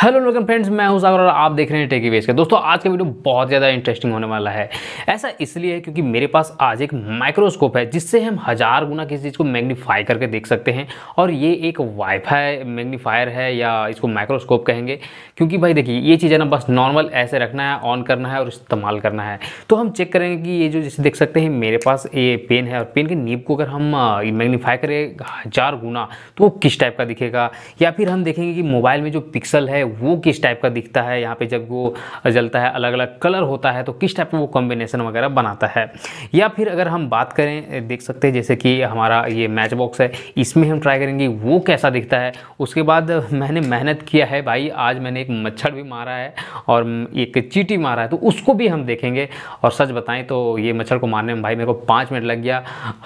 Hello welcome friends मैं हूं सागर और आप देख रहे हैं टेकी वेज का दोस्तों आज का वीडियो बहुत ज़्यादा इंटरेस्टिंग होने वाला है ऐसा इसलिए है क्योंकि मेरे पास आज एक माइक्रोस्कोप है जिससे हम हज़ार गुना किसी चीज़ को मैग्नीफाई करके देख सकते हैं और ये एक वाईफाई मैग्नीफायर है या इसको माइक्रोस्कोप कहेंगे क्योंकि भाई देखिए ये चीज़ है ना बस नॉर्मल ऐसे रखना है ऑन करना है और इस्तेमाल करना है तो हम चेक करेंगे कि ये जो जैसे देख सकते हैं मेरे पास ये पेन है और पेन के नीब को अगर हम मैग्नीफाई करें हज़ार गुना तो वो किस टाइप का दिखेगा या फिर हम देखेंगे कि मोबाइल में जो पिक्सल है वो किस टाइप का दिखता है यहाँ पे जब वो जलता है अलग अलग कलर होता है तो किस टाइप का वो कॉम्बिनेशन वगैरह बनाता है या फिर अगर हम बात करें देख सकते हैं जैसे कि हमारा ये मैच बॉक्स है इसमें हम ट्राई करेंगे वो कैसा दिखता है उसके बाद मैंने मेहनत किया है भाई आज मैंने एक मच्छर भी मारा है और एक चीटी मारा है तो उसको भी हम देखेंगे और सच बताएं तो ये मच्छर को मारने में भाई मेरे को पाँच मिनट लग गया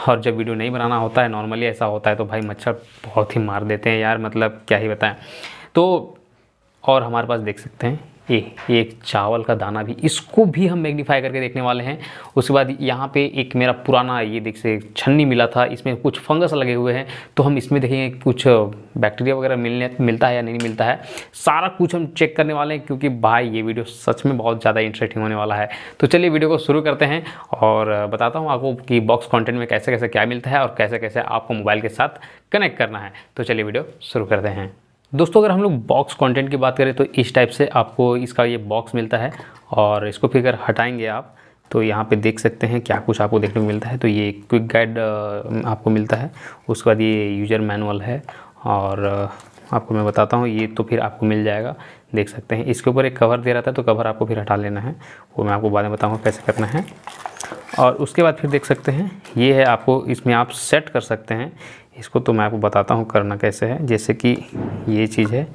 और जब वीडियो नहीं बनाना होता है नॉर्मली ऐसा होता है तो भाई मच्छर बहुत ही मार देते हैं यार मतलब क्या ही बताएं तो और हमारे पास देख सकते हैं ये एक चावल का दाना भी इसको भी हम मैग्नीफाई करके देखने वाले हैं उसके बाद यहाँ पे एक मेरा पुराना ये देख से छन्नी मिला था इसमें कुछ फंगस लगे हुए हैं तो हम इसमें देखेंगे कुछ बैक्टीरिया वगैरह मिलने मिलता है या नहीं मिलता है सारा कुछ हम चेक करने वाले हैं क्योंकि भाई ये वीडियो सच में बहुत ज़्यादा इंटरेस्टिंग होने वाला है तो चलिए वीडियो को शुरू करते हैं और बताता हूँ आपको कि बॉक्स कॉन्टेंट में कैसे कैसे क्या मिलता है और कैसे कैसे आपको मोबाइल के साथ कनेक्ट करना है तो चलिए वीडियो शुरू करते हैं दोस्तों अगर हम लोग बॉक्स कंटेंट की बात करें तो इस टाइप से आपको इसका ये बॉक्स मिलता है और इसको फिर अगर हटाएंगे आप तो यहाँ पे देख सकते हैं क्या कुछ आपको देखने को मिलता है तो ये क्विक गाइड आपको मिलता है उसके बाद ये यूजर मैनुअल है और आपको मैं बताता हूँ ये तो फिर आपको मिल जाएगा देख सकते हैं इसके ऊपर एक कवर दे रहा था तो कवर आपको फिर हटा लेना है वो मैं आपको बाद में बताऊँगा कैसे करना है और उसके बाद फिर देख सकते हैं ये है आपको इसमें आप सेट कर सकते हैं इसको तो मैं आपको बताता हूँ करना कैसे है जैसे कि ये चीज़ है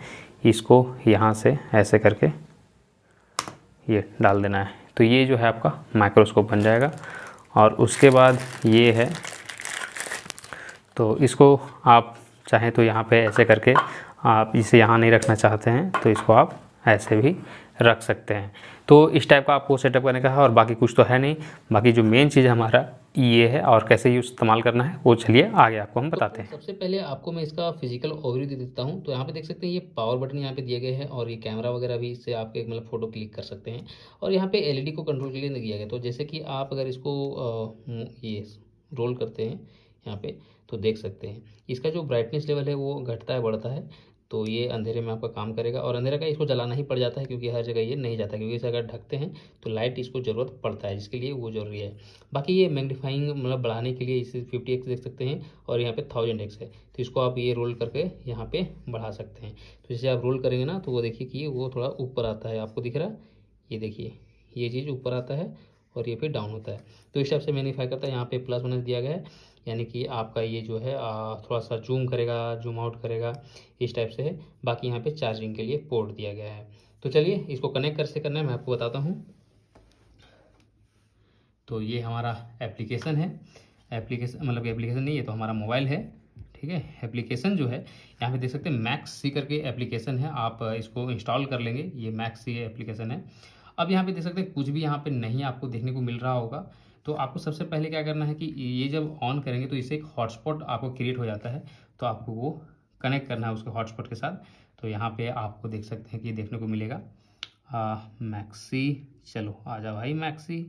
इसको यहाँ से ऐसे करके ये डाल देना है तो ये जो है आपका माइक्रोस्कोप बन जाएगा और उसके बाद ये है तो इसको आप चाहें तो यहाँ पे ऐसे करके आप इसे यहाँ नहीं रखना चाहते हैं तो इसको आप ऐसे भी रख सकते हैं तो इस टाइप का आपको सेटअप करने का है और बाकी कुछ तो है नहीं बाकी जो मेन चीज़ है हमारा ये है और कैसे यूज इस्तेमाल करना है वो चलिए आगे आपको हम तो बताते हैं सबसे पहले आपको मैं इसका फिजिकल ओवरव्यू दे देता हूँ तो यहाँ पे देख सकते हैं ये पावर बटन यहाँ पे दिए गए हैं और ये कैमरा वगैरह भी इससे आपके मतलब फोटो क्लिक कर सकते हैं और यहाँ पे एलईडी को कंट्रोल के लिए नहीं दिया गया तो जैसे कि आप अगर इसको ये रोल करते हैं यहाँ पे तो देख सकते हैं इसका जो ब्राइटनेस लेवल है वो घटता है बढ़ता है तो ये अंधेरे में आपका काम करेगा और अंधेरे का इसको जलाना ही पड़ जाता है क्योंकि हर जगह ये नहीं जाता क्योंकि इसे अगर ढकते हैं तो लाइट इसको ज़रूरत पड़ता है जिसके लिए वो ज़रूरी है बाकी ये मैग्नीफाइंग मतलब बढ़ाने के लिए इसे फिफ्टी एक्स देख सकते हैं और यहाँ पे थाउजेंड एक्स है तो इसको आप ये रोल करके यहाँ पर बढ़ा सकते हैं तो जैसे आप रोल करेंगे ना तो वो देखिए कि वो थोड़ा ऊपर आता है आपको दिख रहा है ये देखिए ये चीज़ ऊपर आता है और ये फिर डाउन होता है तो इस हिसाब से मैग्नीफाई करता है यहाँ पर प्लस माइनस दिया गया है यानी कि आपका ये जो है थोड़ा सा जूम करेगा जूम आउट करेगा इस टाइप से है बाकी यहाँ पे चार्जिंग के लिए पोर्ट दिया गया है तो चलिए इसको कनेक्ट कर से करना है मैं आपको बताता हूँ तो ये हमारा एप्लीकेशन है एप्लीकेशन मतलब एप्लीकेशन नहीं है तो हमारा मोबाइल है ठीक है एप्लीकेशन जो है यहाँ पे देख सकते हैं मैक्स सी करके एप्लीकेशन है आप इसको इंस्टॉल कर लेंगे ये मैक्स सी एप्लीकेशन है अब यहाँ पे देख सकते हैं कुछ भी यहाँ पे नहीं आपको देखने को मिल रहा होगा तो आपको सबसे पहले क्या करना है कि ये जब ऑन करेंगे तो इसे एक हॉटस्पॉट आपको क्रिएट हो जाता है तो आपको वो कनेक्ट करना है उसके हॉटस्पॉट के साथ तो यहाँ पे आपको देख सकते हैं कि देखने को मिलेगा आ, मैक्सी चलो आ जाओ भाई मैक्सी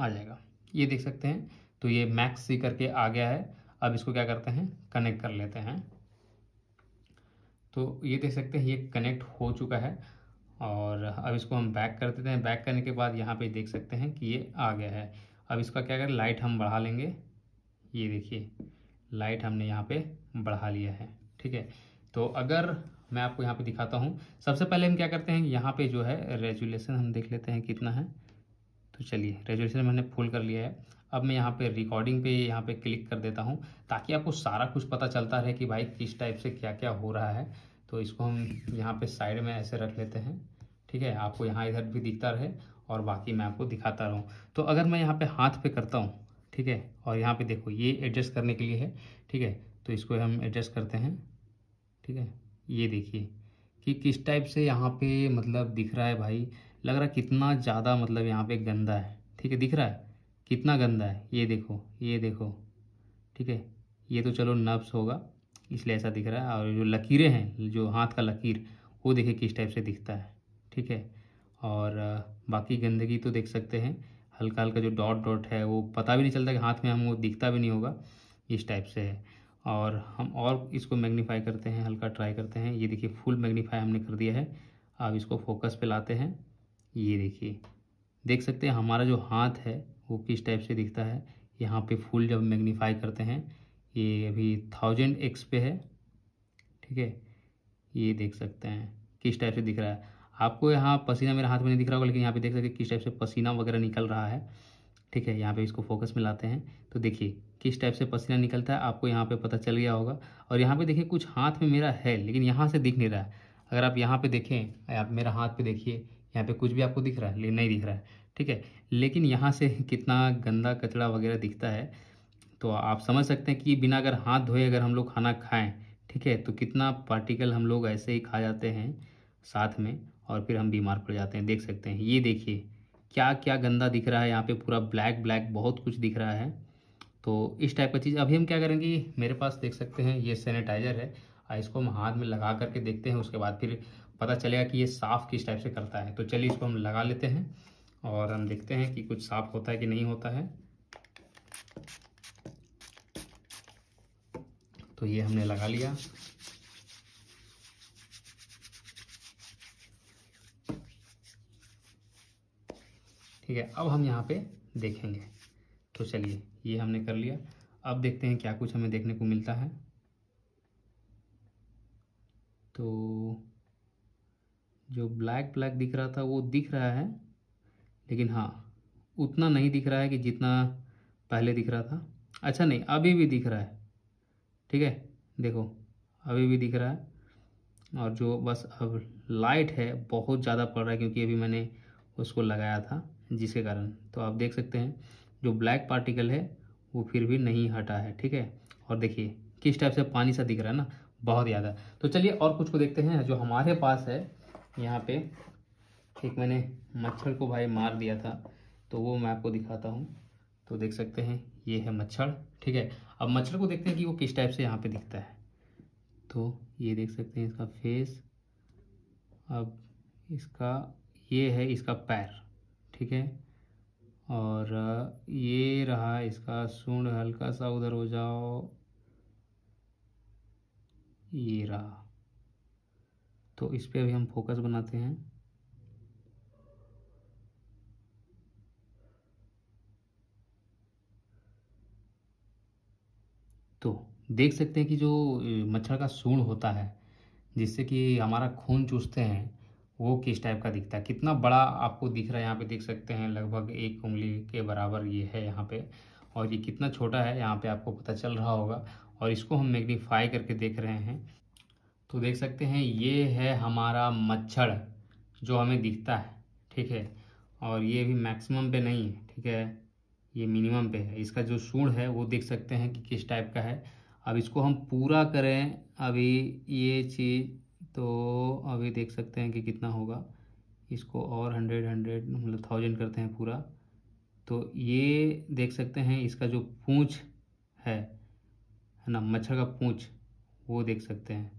आ जाएगा ये देख सकते हैं तो ये मैक्सी करके आ गया है अब इसको क्या करते हैं कनेक्ट कर लेते हैं तो ये देख सकते हैं ये कनेक्ट हो चुका है और अब इसको हम बैक कर देते हैं बैक करने के बाद यहाँ पे देख सकते हैं कि ये आ गया है अब इसका क्या करें लाइट हम बढ़ा लेंगे ये देखिए लाइट हमने यहाँ पे बढ़ा लिया है ठीक है तो अगर मैं आपको यहाँ पे दिखाता हूँ सबसे पहले हम क्या करते हैं यहाँ पे जो है रेजुलेशन हम देख लेते हैं कितना है तो चलिए रेजुलेशन मैंने फुल कर लिया है अब मैं यहाँ पे रिकॉर्डिंग पे यहाँ पे क्लिक कर देता हूँ ताकि आपको सारा कुछ पता चलता रहे कि भाई किस टाइप से क्या क्या हो रहा है तो इसको हम यहाँ पे साइड में ऐसे रख लेते हैं ठीक है आपको यहाँ इधर भी दिखता रहे और बाकी मैं आपको दिखाता रहूँ तो अगर मैं यहाँ पे हाथ पे करता हूँ ठीक है और यहाँ पे देखो ये एडजस्ट करने के लिए है ठीक है तो इसको हम एडजस्ट करते हैं ठीक है ये देखिए कि किस टाइप से यहाँ पर मतलब दिख रहा है भाई लग रहा है कितना ज़्यादा मतलब यहाँ पर गंदा है ठीक है दिख रहा है कितना गंदा है ये देखो ये देखो ठीक है ये तो चलो नब्स होगा इसलिए ऐसा दिख रहा है और जो लकीरें हैं जो हाथ का लकीर वो देखिए किस टाइप से दिखता है ठीक है और बाकी गंदगी तो देख सकते हैं हल्का हल्का जो डॉट डॉट है वो पता भी नहीं चलता कि हाथ में हम वो दिखता भी नहीं होगा इस टाइप से है और हम और इसको मैग्नीफाई करते हैं हल्का ट्राई करते हैं ये देखिए फुल मैग्नीफाई हमने कर दिया है अब इसको फोकस पे लाते हैं ये देखिए देख सकते हैं हमारा जो हाथ है वो किस टाइप से दिखता है यहाँ पे फुल जब मैग्नीफाई करते हैं ये अभी थाउजेंड एक्स पे है ठीक है ये देख सकते हैं किस टाइप से दिख रहा है आपको यहाँ पसीना मेरे हाथ में नहीं दिख रहा होगा लेकिन यहाँ पे देख सकते हैं किस टाइप से पसीना वगैरह निकल रहा है ठीक है यहाँ पे इसको फोकस में लाते हैं तो देखिए किस टाइप से पसीना निकलता है आपको यहाँ पे पता चल गया होगा और यहाँ पे देखिए कुछ हाथ में मेरा है लेकिन यहाँ से दिख नहीं रहा है अगर आप यहाँ पे देखें आप मेरा हाथ पे देखिए यहाँ पे कुछ भी आपको दिख रहा है लेकिन नहीं दिख रहा है ठीक है लेकिन यहाँ से कितना गंदा कचड़ा वगैरह दिखता है तो आप समझ सकते हैं कि बिना अगर हाथ धोए अगर हम लोग खाना खाएं ठीक है तो कितना पार्टिकल हम लोग ऐसे ही खा जाते हैं साथ में और फिर हम बीमार पड़ जाते हैं देख सकते हैं ये देखिए क्या क्या गंदा दिख रहा है यहाँ पे पूरा ब्लैक ब्लैक बहुत कुछ दिख रहा है तो इस टाइप का चीज़ अभी हम क्या करेंगे मेरे पास देख सकते हैं ये सैनिटाइज़र है और इसको हम हाथ में लगा करके देखते हैं उसके बाद फिर पता चलेगा कि ये साफ़ किस टाइप से करता है तो चलिए इसको हम लगा लेते हैं और हम देखते हैं कि कुछ साफ़ होता है कि नहीं होता है तो ये हमने लगा लिया ठीक है अब हम यहाँ पे देखेंगे तो चलिए ये हमने कर लिया अब देखते हैं क्या कुछ हमें देखने को मिलता है तो जो ब्लैक ब्लैक दिख रहा था वो दिख रहा है लेकिन हाँ उतना नहीं दिख रहा है कि जितना पहले दिख रहा था अच्छा नहीं अभी भी दिख रहा है ठीक है देखो अभी भी दिख रहा है और जो बस अब लाइट है बहुत ज़्यादा पड़ रहा है क्योंकि अभी मैंने उसको लगाया था जिसके कारण तो आप देख सकते हैं जो ब्लैक पार्टिकल है वो फिर भी नहीं हटा है ठीक है और देखिए किस टाइप से पानी सा दिख रहा है ना बहुत ज़्यादा तो चलिए और कुछ को देखते हैं जो हमारे पास है यहाँ पे एक मैंने मच्छर को भाई मार दिया था तो वो मैं आपको दिखाता हूँ तो देख सकते हैं ये है मच्छर ठीक है अब मच्छर को देखते हैं कि वो किस टाइप से यहाँ पे दिखता है तो ये देख सकते हैं इसका फेस अब इसका ये है इसका पैर ठीक है और ये रहा इसका सूंड हल्का सा उधर हो जाओ ये रहा तो इस पर अभी हम फोकस बनाते हैं तो देख सकते हैं कि जो मच्छर का सूण होता है जिससे कि हमारा खून चूसते हैं वो किस टाइप का दिखता है कितना बड़ा आपको दिख रहा है यहाँ पे देख सकते हैं लगभग एक उंगली के बराबर ये है यहाँ पे और ये कितना छोटा है यहाँ पे आपको पता चल रहा होगा और इसको हम मैग्नीफाई करके देख रहे हैं तो देख सकते हैं ये है हमारा मच्छर जो हमें दिखता है ठीक है और ये भी मैक्सिमम पे नहीं है ठीक है ये मिनिमम पे है इसका जो सूढ़ है वो देख सकते हैं कि किस टाइप का है अब इसको हम पूरा करें अभी ये चीज़ तो अभी देख सकते हैं कि कितना होगा इसको और हंड्रेड हंड्रेड मतलब थाउजेंड करते हैं पूरा तो ये देख सकते हैं इसका जो पूँछ है है ना मच्छर का पूँछ वो देख सकते हैं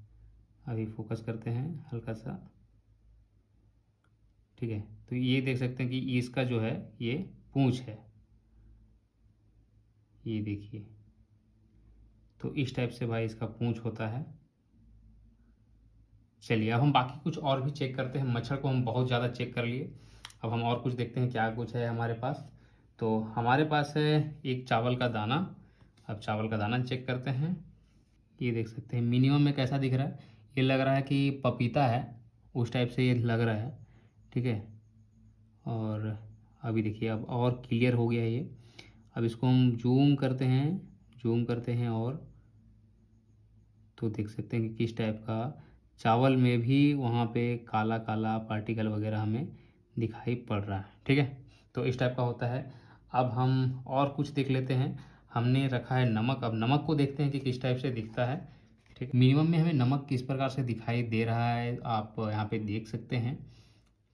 अभी फोकस करते हैं हल्का सा ठीक है तो ये देख सकते हैं कि इसका जो है ये पूँछ है ये देखिए तो इस टाइप से भाई इसका पूंछ होता है चलिए अब हम बाकी कुछ और भी चेक करते हैं मच्छर को हम बहुत ज़्यादा चेक कर लिए अब हम और कुछ देखते हैं क्या कुछ है हमारे पास तो हमारे पास है एक चावल का दाना अब चावल का दाना चेक करते हैं ये देख सकते हैं मिनिमम में कैसा दिख रहा है ये लग रहा है कि पपीता है उस टाइप से ये लग रहा है ठीक है और अभी देखिए अब और क्लियर हो गया ये अब इसको हम जूम करते हैं जूम करते हैं और तो देख सकते हैं कि किस टाइप का चावल में भी वहाँ पे काला काला पार्टिकल वगैरह हमें दिखाई पड़ रहा है ठीक है तो इस टाइप का होता है अब हम और कुछ देख लेते हैं हमने रखा है नमक अब नमक को देखते हैं कि किस टाइप से दिखता है ठीक मिनिमम में हमें नमक किस प्रकार से दिखाई दे रहा है आप यहाँ पे देख सकते हैं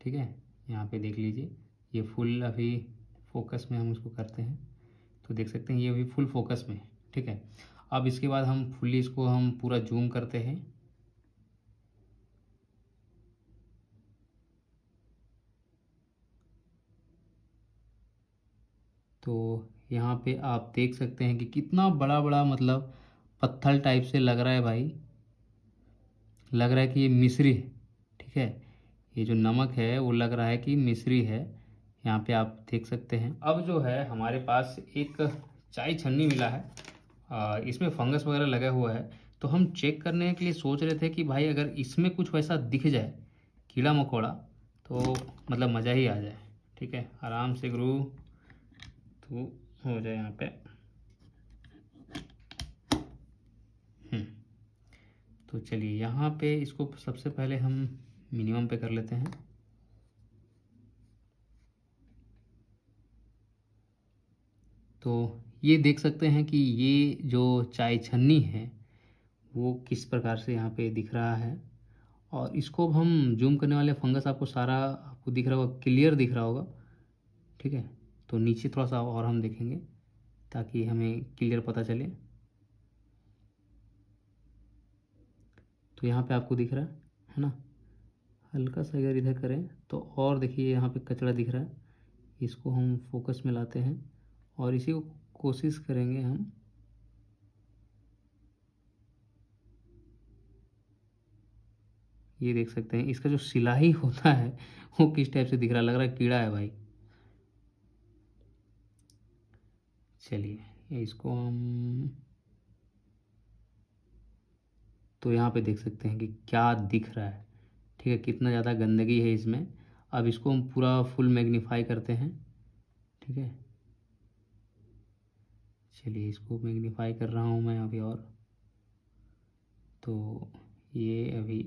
ठीक है यहाँ पे देख लीजिए ये फुल अभी फोकस में हम उसको करते हैं तो देख सकते हैं ये अभी फुल फोकस में ठीक है अब इसके बाद हम फुल्ली इसको हम पूरा जूम करते हैं तो यहाँ पे आप देख सकते हैं कि कितना बड़ा बड़ा मतलब पत्थर टाइप से लग रहा है भाई लग रहा है कि ये मिश्री ठीक है ये जो नमक है वो लग रहा है कि मिश्री है यहाँ पे आप देख सकते हैं अब जो है हमारे पास एक चाय छन्नी मिला है इसमें फंगस वगैरह लगा हुआ है तो हम चेक करने के लिए सोच रहे थे कि भाई अगर इसमें कुछ वैसा दिख जाए कीड़ा मकोड़ा तो मतलब मज़ा ही आ जाए ठीक है आराम से ग्रो तो हो जाए यहाँ पे हम्म। तो चलिए यहाँ पे इसको सबसे पहले हम मिनिमम पे कर लेते हैं तो ये देख सकते हैं कि ये जो चाय छन्नी है वो किस प्रकार से यहाँ पे दिख रहा है और इसको अब हम जूम करने वाले फंगस आपको सारा आपको दिख रहा होगा क्लियर दिख रहा होगा ठीक है तो नीचे थोड़ा सा और हम देखेंगे ताकि हमें क्लियर पता चले तो यहाँ पे आपको दिख रहा है है ना हल्का सा अगर इधर करें तो और देखिए यहाँ पे कचरा दिख रहा है इसको हम फोकस में लाते हैं और इसी को कोशिश करेंगे हम ये देख सकते हैं इसका जो सिलाई होता है वो किस टाइप से दिख रहा लग रहा है कीड़ा है भाई चलिए इसको हम तो यहाँ पे देख सकते हैं कि क्या दिख रहा है ठीक है कितना ज़्यादा गंदगी है इसमें अब इसको हम पूरा फुल मैग्नीफाई करते हैं ठीक है चलिए इसको मैग्नीफाई कर रहा हूँ मैं अभी और तो ये अभी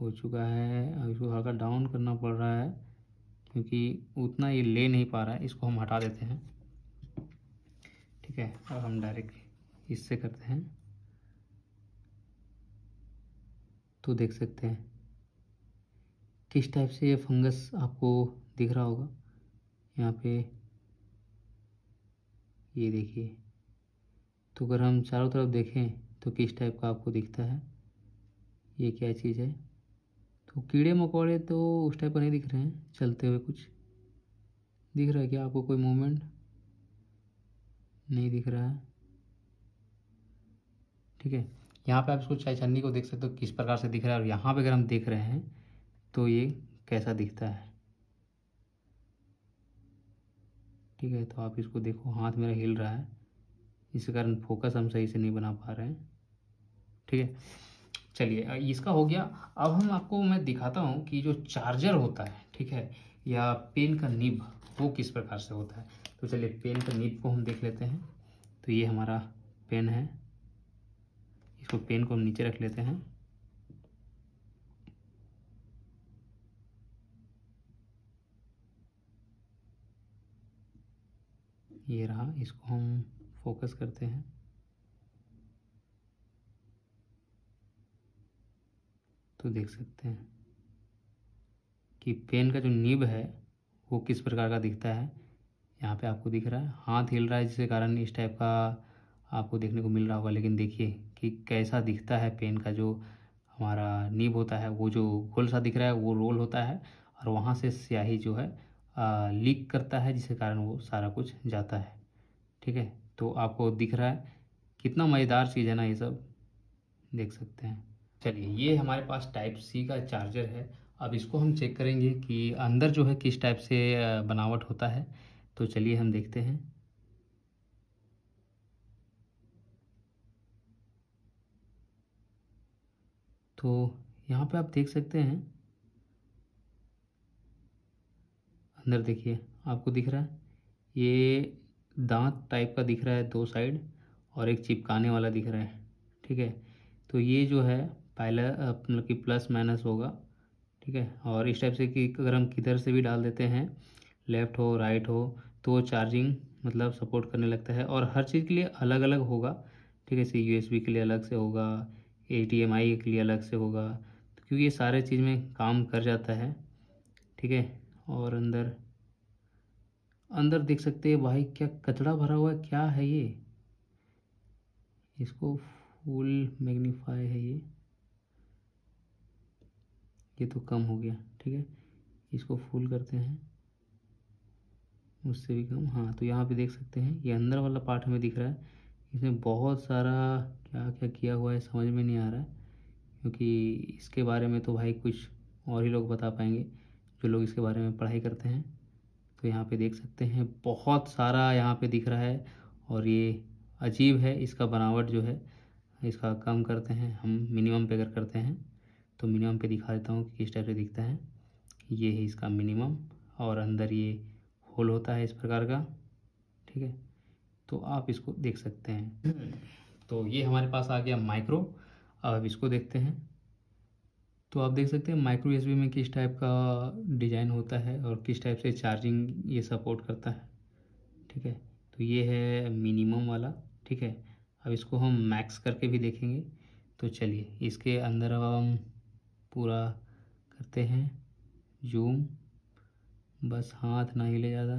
हो चुका है अब इसको हल्का डाउन करना पड़ रहा है क्योंकि उतना ये ले नहीं पा रहा है इसको हम हटा देते हैं ठीक है और हम डायरेक्ट इससे करते हैं तो देख सकते हैं किस टाइप से ये फंगस आपको दिख रहा होगा यहाँ पे ये देखिए तो अगर हम चारों तरफ देखें तो किस टाइप का आपको दिखता है ये क्या चीज़ है तो कीड़े मकोड़े तो उस टाइप का नहीं दिख रहे हैं चलते हुए कुछ दिख रहा है क्या आपको कोई मूवमेंट नहीं दिख रहा है ठीक है यहाँ पे आप इसको चाय छन्नी को देख सकते हो किस प्रकार से दिख रहा है और यहाँ पे अगर हम देख रहे हैं तो ये कैसा दिखता है ठीक है तो आप इसको देखो हाथ मेरा हिल रहा है इस कारण फोकस हम सही से नहीं बना पा रहे हैं ठीक है चलिए इसका हो गया अब हम आपको मैं दिखाता हूँ कि जो चार्जर होता है ठीक है या पेन का निब वो किस प्रकार से होता है तो चलिए पेन का निब को हम देख लेते हैं तो ये हमारा पेन है इसको पेन को हम नीचे रख लेते हैं ये रहा इसको हम फोकस करते हैं तो देख सकते हैं कि पेन का जो निब है वो किस प्रकार का दिखता है यहाँ पे आपको दिख रहा है हाथ हिल रहा है जिसके कारण इस टाइप का आपको देखने को मिल रहा होगा लेकिन देखिए कि कैसा दिखता है पेन का जो हमारा नीब होता है वो जो गोल सा दिख रहा है वो रोल होता है और वहाँ से स्याही जो है लीक करता है जिसके कारण वो सारा कुछ जाता है ठीक है तो आपको दिख रहा है कितना मज़ेदार चीज़ है ना ये सब देख सकते हैं चलिए ये हमारे पास टाइप सी का चार्जर है अब इसको हम चेक करेंगे कि अंदर जो है किस टाइप से बनावट होता है तो चलिए हम देखते हैं तो यहाँ पे आप देख सकते हैं अंदर देखिए आपको दिख रहा है ये दांत टाइप का दिख रहा है दो साइड और एक चिपकाने वाला दिख रहा है ठीक है तो ये जो है पहला मतलब कि प्लस माइनस होगा ठीक है और इस टाइप से कि अगर हम किधर से भी डाल देते हैं लेफ़्ट हो राइट हो तो चार्जिंग मतलब सपोर्ट करने लगता है और हर चीज़ के लिए अलग अलग होगा ठीक है सी यू के लिए अलग से होगा ए के लिए अलग से होगा तो क्योंकि ये सारे चीज़ में काम कर जाता है ठीक है और अंदर अंदर देख सकते हैं भाई क्या कचड़ा भरा हुआ है क्या है ये इसको फुल मैग्नीफाई है ये ये तो कम हो गया ठीक है इसको फुल करते हैं उससे भी कम हाँ तो यहाँ पे देख सकते हैं ये अंदर वाला पार्ट हमें दिख रहा है इसमें बहुत सारा क्या क्या किया हुआ है समझ में नहीं आ रहा है क्योंकि इसके बारे में तो भाई कुछ और ही लोग बता पाएंगे जो लोग इसके बारे में पढ़ाई करते हैं तो यहाँ पे देख सकते हैं बहुत सारा यहाँ पे दिख रहा है और ये अजीब है इसका बनावट जो है इसका कम करते हैं हम मिनिमम पे अगर करते हैं तो मिनिमम पे दिखा देता हूँ कि किस टाइप से दिखता है ये है इसका मिनिमम और अंदर ये होल होता है इस प्रकार का ठीक है तो आप इसको देख सकते हैं हम्म। तो ये हमारे पास आ गया माइक्रो अब इसको देखते हैं तो आप देख सकते हैं माइक्रो एस में किस टाइप का डिज़ाइन होता है और किस टाइप से चार्जिंग ये सपोर्ट करता है ठीक है तो ये है मिनिमम वाला ठीक है अब इसको हम मैक्स करके भी देखेंगे तो चलिए इसके अंदर अब हम पूरा करते हैं जूम बस हाथ ना हिले ज़्यादा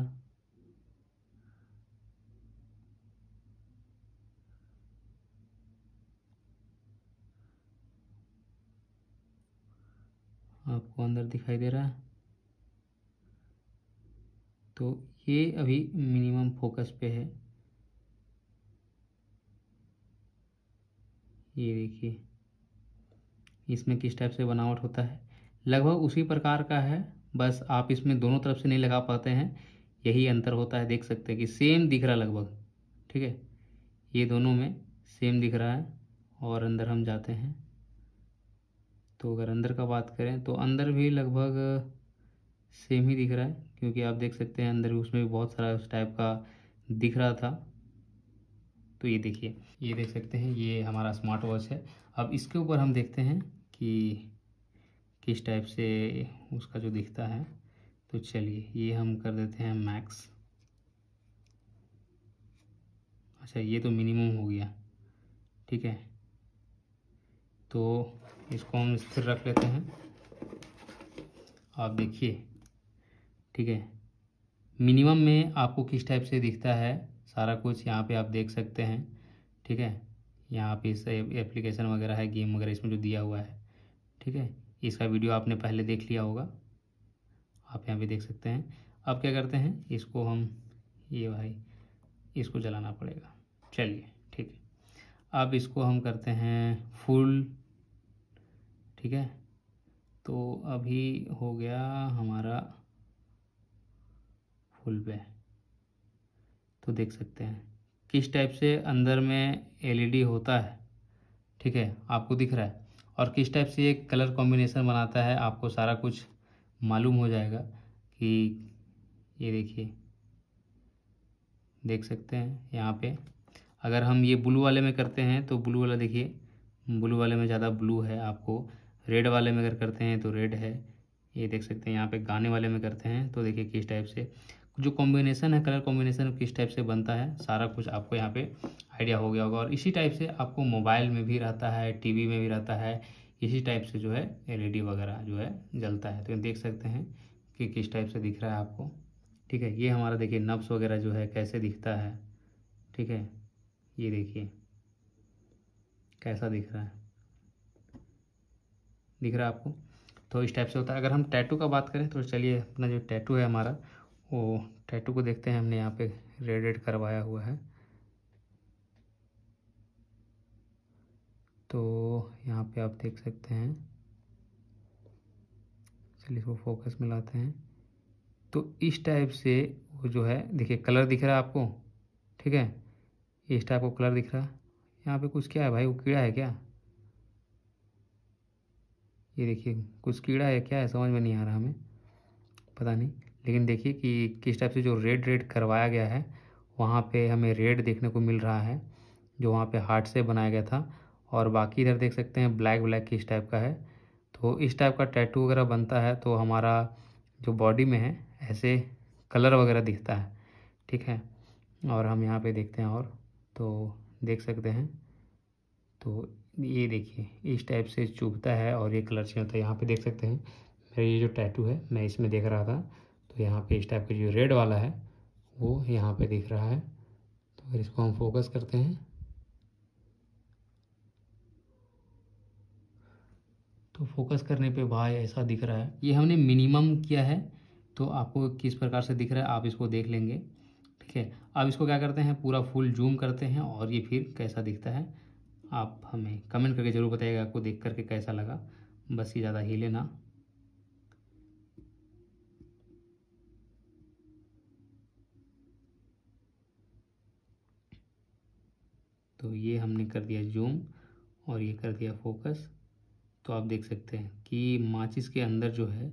आपको अंदर दिखाई दे रहा है तो ये अभी मिनिमम फोकस पे है ये देखिए इसमें किस टाइप से बनावट होता है लगभग उसी प्रकार का है बस आप इसमें दोनों तरफ से नहीं लगा पाते हैं यही अंतर होता है देख सकते हैं कि सेम दिख रहा लगभग ठीक है ये दोनों में सेम दिख रहा है और अंदर हम जाते हैं तो अगर अंदर का बात करें तो अंदर भी लगभग सेम ही दिख रहा है क्योंकि आप देख सकते हैं अंदर भी उसमें भी बहुत सारा उस टाइप का दिख रहा था तो ये देखिए ये देख सकते हैं ये हमारा स्मार्ट वॉच है अब इसके ऊपर हम देखते हैं कि किस टाइप से उसका जो दिखता है तो चलिए ये हम कर देते हैं मैक्स अच्छा ये तो मिनिमम हो गया ठीक है तो इसको हम स्थिर रख लेते हैं आप देखिए ठीक है मिनिमम में आपको किस टाइप से दिखता है सारा कुछ यहाँ पे आप देख सकते हैं ठीक है यहाँ पे इससे एप्लीकेशन वगैरह है गेम वगैरह इसमें जो दिया हुआ है ठीक है इसका वीडियो आपने पहले देख लिया होगा आप यहाँ पे देख सकते हैं अब क्या करते हैं इसको हम ये भाई इसको जलाना पड़ेगा चलिए ठीक है अब इसको हम करते हैं फुल ठीक है तो अभी हो गया हमारा फुल पे तो देख सकते हैं किस टाइप से अंदर में एलईडी e होता है ठीक है आपको दिख रहा है और किस टाइप से ये कलर कॉम्बिनेशन बनाता है आपको सारा कुछ मालूम हो जाएगा कि ये देखिए देख सकते हैं यहाँ पे अगर हम ये ब्लू वाले में करते हैं तो ब्लू वाला देखिए ब्लू वाले में ज़्यादा ब्लू है आपको रेड वाले में अगर करते हैं तो रेड है ये देख सकते हैं यहाँ पे गाने वाले में करते हैं तो देखिए किस टाइप से जो कॉम्बिनेशन है कलर कॉम्बिनेशन किस टाइप से बनता है सारा कुछ आपको यहाँ पे आइडिया हो गया होगा और इसी टाइप से आपको मोबाइल में भी रहता है टीवी में भी रहता है इसी टाइप से जो है एलईडी e वगैरह जो है जलता है तो देख सकते हैं कि किस टाइप से दिख रहा है आपको ठीक है ये हमारा देखिए नब्स वगैरह जो है कैसे दिखता है ठीक है ये देखिए कैसा दिख रहा है दिख रहा है आपको तो इस टाइप से होता है अगर हम टैटू का बात करें तो चलिए अपना जो टैटू है हमारा वो टैटू को देखते हैं हमने यहाँ पे रेड रेड करवाया हुआ है तो यहाँ पे आप देख सकते हैं चलिए इसको फोकस में लाते हैं तो इस टाइप से वो जो है देखिए कलर दिख रहा है आपको ठीक है इस टाइप को कलर दिख रहा है यहाँ पे कुछ क्या है भाई वो कीड़ा है क्या ये देखिए कुछ कीड़ा है क्या है समझ में नहीं आ रहा हमें पता नहीं लेकिन देखिए कि किस टाइप से जो रेड रेड करवाया गया है वहाँ पे हमें रेड देखने को मिल रहा है जो वहाँ पे हार्ट से बनाया गया था और बाकी इधर देख सकते हैं ब्लैक ब्लैक किस टाइप का है तो इस टाइप का टैटू वगैरह बनता है तो हमारा जो बॉडी में है ऐसे कलर वगैरह दिखता है ठीक है और हम यहाँ पर देखते हैं और तो देख सकते हैं तो ये देखिए इस टाइप से चुभता है और ये कलर चेंज होता है यहाँ पे देख सकते हैं मेरा ये जो टैटू है मैं इसमें देख रहा था तो यहाँ पे इस टाइप का जो रेड वाला है वो यहाँ पे दिख रहा है तो फिर इसको हम फोकस करते हैं तो फोकस करने पे भाई ऐसा दिख रहा है ये हमने मिनिमम किया है तो आपको किस प्रकार से दिख रहा है आप इसको देख लेंगे ठीक है अब इसको क्या करते हैं पूरा फुल जूम करते हैं और ये फिर कैसा दिखता है आप हमें कमेंट करके ज़रूर बताइएगा आपको देख करके कैसा लगा बस ये ज़्यादा हिले ना तो ये हमने कर दिया जूम और ये कर दिया फोकस तो आप देख सकते हैं कि माचिस के अंदर जो है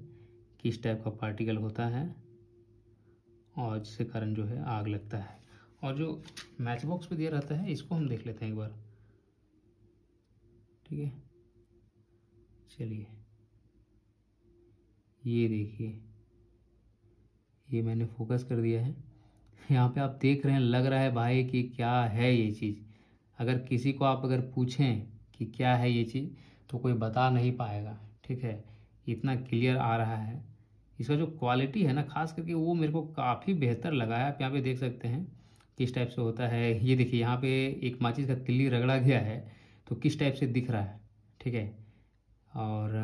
किस टाइप का पार्टिकल होता है और जिसके कारण जो है आग लगता है और जो मैच बॉक्स पे दिया रहता है इसको हम देख लेते हैं एक बार ठीक है चलिए ये देखिए ये मैंने फोकस कर दिया है यहाँ पे आप देख रहे हैं लग रहा है भाई कि क्या है ये चीज़ अगर किसी को आप अगर पूछें कि क्या है ये चीज़ तो कोई बता नहीं पाएगा ठीक है इतना क्लियर आ रहा है इसका जो क्वालिटी है ना खास करके वो मेरे को काफ़ी बेहतर लगा है आप यहाँ पे देख सकते हैं किस टाइप से होता है ये देखिए यहाँ पे एक माचिस का तिल्ली रगड़ा गया है तो किस टाइप से दिख रहा है ठीक है और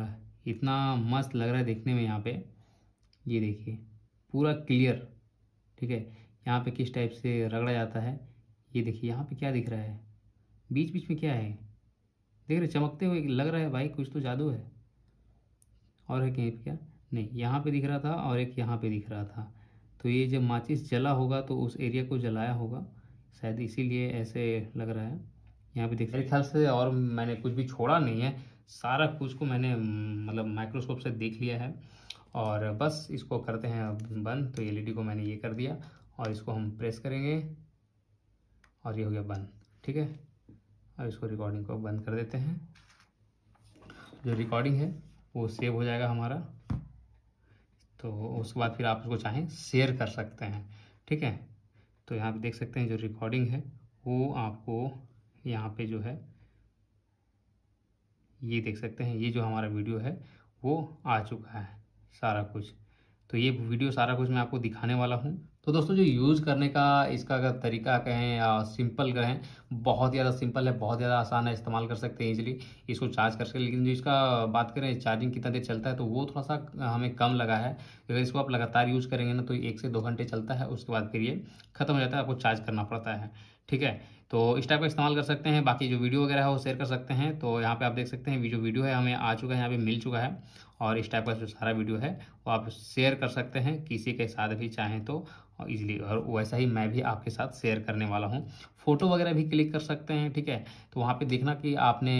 इतना मस्त लग रहा है देखने में यहाँ पे ये देखिए पूरा क्लियर ठीक है यहाँ पे किस टाइप से रगड़ा जाता है ये देखिए यहाँ पे क्या दिख रहा है बीच बीच में क्या है देख रहे चमकते हुए लग रहा है भाई कुछ तो जादू है और है कहीं क्या नहीं यहाँ पे दिख रहा था और एक यहाँ पे दिख रहा था तो ये जब माचिस जला होगा तो उस एरिया को जलाया होगा शायद इसीलिए ऐसे लग रहा है यहाँ पे देख मेरे ख्याल से और मैंने कुछ भी छोड़ा नहीं है सारा कुछ को मैंने मतलब माइक्रोस्कोप से देख लिया है और बस इसको करते हैं बंद तो एलईडी e को मैंने ये कर दिया और इसको हम प्रेस करेंगे और ये हो गया बंद ठीक है अब इसको रिकॉर्डिंग को बंद कर देते हैं जो रिकॉर्डिंग है वो सेव हो जाएगा हमारा तो उसके बाद फिर आप उसको चाहें शेयर कर सकते हैं ठीक है तो यहाँ पे देख सकते हैं जो रिकॉर्डिंग है वो आपको यहाँ पे जो है ये देख सकते हैं ये जो हमारा वीडियो है वो आ चुका है सारा कुछ तो ये वीडियो सारा कुछ मैं आपको दिखाने वाला हूँ तो दोस्तों जो यूज़ करने का इसका अगर तरीका कहें या सिंपल कहें बहुत ज़्यादा सिंपल है बहुत ज़्यादा आसान है इस्तेमाल कर सकते हैं इजीली इसको चार्ज कर सकते लेकिन जो इसका बात करें चार्जिंग कितना देर चलता है तो वो थोड़ा सा हमें कम लगा है अगर इसको आप लगातार यूज़ करेंगे ना तो एक से दो घंटे चलता है उसके बाद फिर ये ख़त्म हो जाता है आपको चार्ज करना पड़ता है ठीक है तो इस टाइप का इस्तेमाल कर सकते हैं बाकी जो वीडियो वगैरह है वो शेयर कर सकते हैं तो यहाँ पे आप देख सकते हैं जो वीडियो है हमें आ चुका है यहाँ पे मिल चुका है और इस टाइप का जो सारा वीडियो है वो आप शेयर कर सकते हैं किसी के साथ भी चाहें तो ईज़िली और वैसा ही मैं भी आपके साथ शेयर करने वाला हूँ फ़ोटो वगैरह भी क्लिक कर सकते हैं ठीक है तो वहाँ पे देखना कि आपने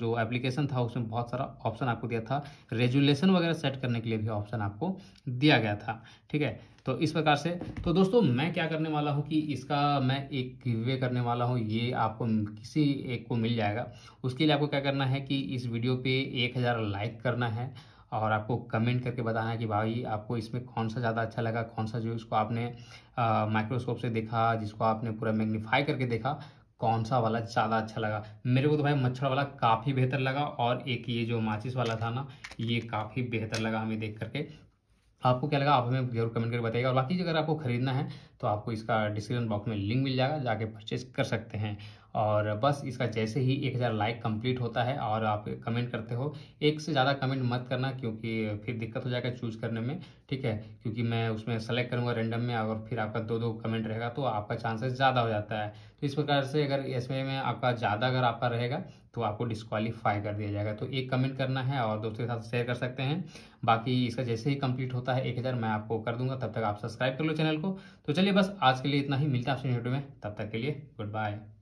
जो एप्लीकेशन था उसमें बहुत सारा ऑप्शन आपको दिया था रेजुलेशन वगैरह सेट करने के लिए भी ऑप्शन आपको दिया गया था ठीक है तो इस प्रकार से तो दोस्तों मैं क्या करने वाला हूँ कि इसका मैं एक गिवे करने वाला हूँ ये आपको किसी एक को मिल जाएगा उसके लिए आपको क्या करना है कि इस वीडियो पे एक हज़ार लाइक करना है और आपको कमेंट करके बताना है कि भाई आपको इसमें कौन सा ज़्यादा अच्छा लगा कौन सा जो इसको आपने माइक्रोस्कोप से देखा जिसको आपने पूरा मैग्नीफाई करके देखा कौन सा वाला ज़्यादा अच्छा लगा मेरे को तो भाई मच्छर वाला काफ़ी बेहतर लगा और एक ये जो माचिस वाला था ना ये काफ़ी बेहतर लगा हमें देख करके आपको क्या लगा आप हमें जरूर कमेंट करके बताइएगा और बाकी अगर आपको खरीदना है तो आपको इसका डिस्क्रिप्शन बॉक्स में लिंक मिल जाएगा जाके परचेज कर सकते हैं और बस इसका जैसे ही एक हज़ार लाइक कंप्लीट होता है और आप कमेंट करते हो एक से ज़्यादा कमेंट मत करना क्योंकि फिर दिक्कत हो जाएगा चूज करने में ठीक है क्योंकि मैं उसमें सेलेक्ट करूँगा रेंडम में और फिर आपका दो दो कमेंट रहेगा तो आपका चांसेस ज़्यादा हो जाता है तो इस प्रकार से अगर इसमें में आपका ज़्यादा अगर आपका रहेगा तो आपको डिस्कालीफाई कर दिया जाएगा तो एक कमेंट करना है और दोस्तों के साथ शेयर कर सकते हैं बाकी इसका जैसे ही कंप्लीट होता है एक हज़ार मैं आपको कर दूंगा तब तक आप सब्सक्राइब कर लो चैनल को तो चलिए बस आज के लिए इतना ही मिलता है आपसे वीडियो में तब तक के लिए गुड बाय